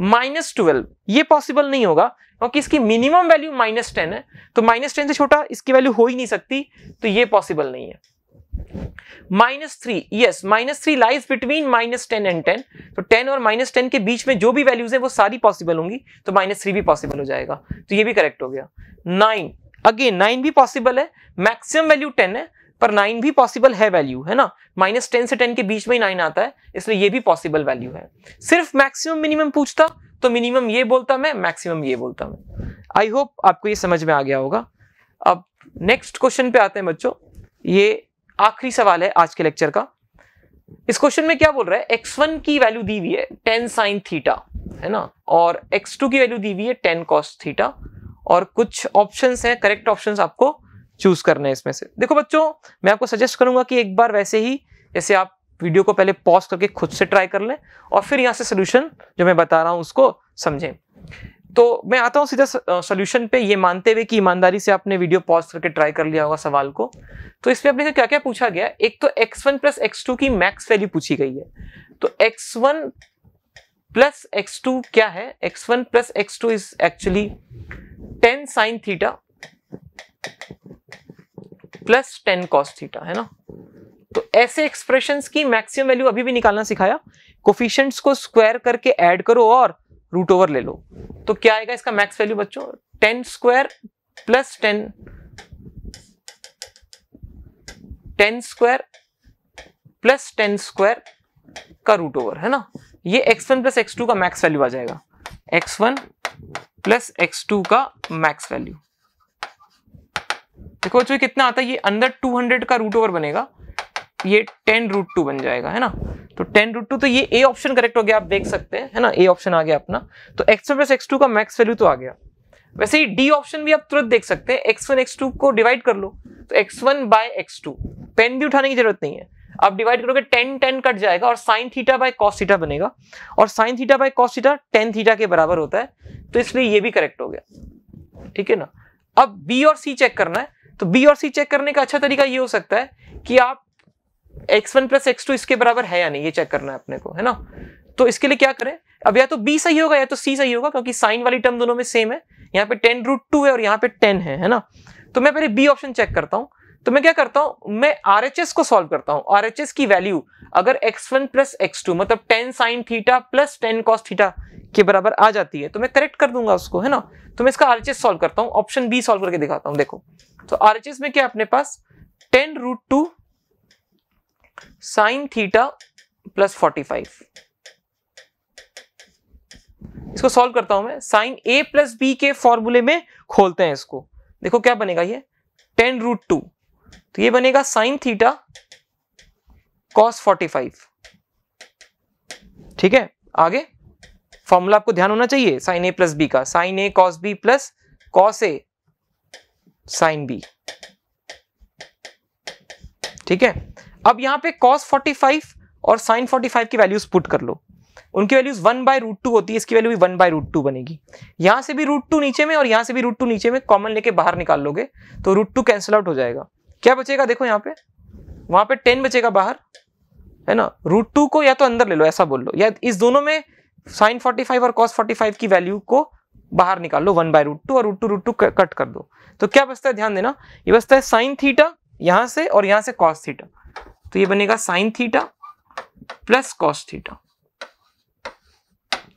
माइनस ट्वेल्व ये पॉसिबल नहीं होगा क्योंकि इसकी मिनिमम वैल्यू माइनस टेन है तो माइनस टेन से छोटा इसकी वैल्यू हो ही नहीं सकती तो ये पॉसिबल नहीं है minus three yes minus three lies between minus ten and ten तो टेन और माइनस टेन के बीच में जो भी वैल्यूज है वो सारी पॉसिबल होंगी तो माइनस थ्री भी पॉसिबल हो जाएगा तो ये भी करेक्ट हो गया नाइन अगेन नाइन भी पॉसिबल है मैक्सिमम वैल्यू टेन है पर नाइन भी पॉसिबल है वैल्यू है ना माइनस टेन से टेन के बीच में ही नाइन आता है इसलिए ये भी पॉसिबल वैल्यू है सिर्फ मैक्सिमम मिनिमम पूछता तो मिनिमम ये बोलता मैं मैक्सिमम ये बोलता मैं आई होप आपको ये समझ में आ गया होगा अब नेक्स्ट क्वेश्चन पे आते हैं बच्चों ये आखिरी सवाल है आज के लेक्चर का इस क्वेश्चन में क्या बोल रहा है वन की वैल्यू दी हुई है टेन साइन थीटा है ना और टू की वैल्यू दी हुई है टेन कॉस थीटा और कुछ ऑप्शंस हैं करेक्ट ऑप्शंस आपको चूज करना है इसमें से देखो बच्चों मैं आपको सजेस्ट करूंगा कि एक बार वैसे ही जैसे आप वीडियो को पहले पॉज करके खुद से ट्राई कर लें और फिर यहाँ से सोल्यूशन जो मैं बता रहा हूँ उसको समझें तो मैं आता हूँ सीधा सोल्यूशन पे ये मानते हुए कि ईमानदारी से आपने वीडियो पॉज करके ट्राई कर लिया होगा सवाल को तो इसमें अपने से क्या क्या पूछा गया एक तो x1 वन प्लस एक्स की मैक्स वैल्यू पूछी गई है तो x1 वन प्लस एक्स क्या है x1 one plus x is actually ten sine theta plus ten cos theta है ना तो ऐसे एक्सप्रेशंस की मैक्सिमम वैल्यू अभी भी निकालना सिखाया कोफिशंट को स्क्वायर करके ऐड करो और रूट ओवर ले लो तो क्या आएगा इसका मैक्स वैल्यू बच्चों ten square plus ten ten square plus ten square का रूट ओवर है ना ये x one plus x two का मैक्स वैल्यू आ जाएगा x one plus x two का मैक्स वैल्यू देखो बच्चों कितना आता है ये अंदर 200 का रूट ओवर बनेगा ये टेन रूट टू बन जाएगा है ना तो टेन रूट टू तो ये ए ऑप्शन करेक्ट हो गया आप देख सकते हैं है ना ए ऑप्शन आ गया अपना तो x one plus x two का मैक्स वैल्यू तो आ गया वैसे ही डी ऑप्शन भी आप तुरंत देख सकते हैं एक्स वन एक्स टू को डिवाइड कर लो तो x one by x two pen भी उठाने की जरूरत नहीं है आप डिवाइड करोगे टेन टेन कट जाएगा और sine theta by cos theta बनेगा और sine theta by cos theta tan theta के बराबर होता है तो इसलिए ये भी करेक्ट हो गया ठीक है ना अब बी और सी चेक करना है तो बी और सी चेक करने का अच्छा तरीका ये हो सकता है कि आप x one plus x two इसके बराबर है या नहीं ये चेक करना है अपने को है ना तो इसके लिए क्या करें अब या तो बी सही होगा या तो सी सही होगा क्योंकि साइन वाली टर्म दोनों में सेम है यहाँ पे टेन रूट टू है और यहाँ पे टेन है है ना तो मैं पहले बी ऑप्शन चेक करता हूँ तो मैं क्या करता हूँ मैं आर एच एस को सॉल्व करता हूँ आर एच एस की वैल्यू अगर x one plus x two मतलब ten sine theta plus ten cos theta के बराबर आ जाती है तो मैं करेक्ट कर दूंगा उसको है ना तो मैं इसका आर सॉल्व करता हूँ ऑप्शन बी सॉल्व करके दिखाता हूँ देखो तो आर में क्या अपने पास ten root two sine theta plus forty five इसको सॉल्व करता हूं मैं साइन ए प्लस बी के फॉर्मूले में खोलते हैं इसको देखो क्या बनेगा ये टेन रूट टू तो ये बनेगा sine theta cos forty five ठीक है आगे फॉर्मूला आपको ध्यान होना चाहिए साइन ए प्लस बी का sine a cos b plus cos a sine b ठीक है अब यहां पे कॉस 45 और साइन 45 की वैल्यूज पुट कर लो उनकी values one by root two होती है इसकी वैल्यू भी वन बाय रूट टू बनेगी यहां से भी रूट टू नीचे में और यहां से भी रूट टू नीचे में कॉमन लेके बाहर निकाल लोगे तो रूट टू कैंसिल आउट हो जाएगा क्या बचेगा देखो यहां पे वहां पे टेन बचेगा बाहर है ना रूट टू को या तो अंदर ले लो ऐसा बोल लो या इस दोनों में साइन 45 और कॉस 45 की वैल्यू को बाहर निकाल लो वन बाय रूट टू और root two root two cut कर दो तो क्या बचता है ध्यान देना ये बचता है साइन थीटा यहां से और यहां से कॉस थीटा तो ये बनेगा sine theta plus cos theta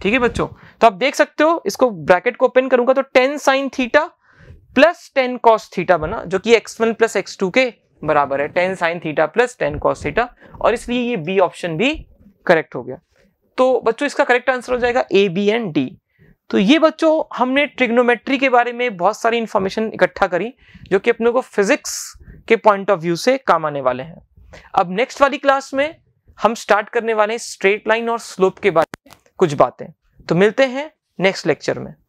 ठीक है बच्चों तो आप देख सकते हो इसको ब्रैकेट को ओपन करूंगा तो ten sine theta plus ten cos theta बना जो कि x one plus x two के बराबर है ten sine theta plus ten cos theta और इसलिए ये बी ऑप्शन भी करेक्ट हो गया तो बच्चों इसका करेक्ट आंसर हो जाएगा ए बी एंड डी तो ये बच्चों हमने ट्रिग्नोमेट्री के बारे में बहुत सारी इन्फॉर्मेशन इकट्ठा करी जो कि अपने को फिजिक्स के पॉइंट ऑफ व्यू से काम आने वाले हैं अब नेक्स्ट वाली क्लास में हम स्टार्ट करने वाले हैं स्ट्रेट लाइन और स्लोप के बारे में कुछ बातें तो मिलते हैं नेक्स्ट लेक्चर में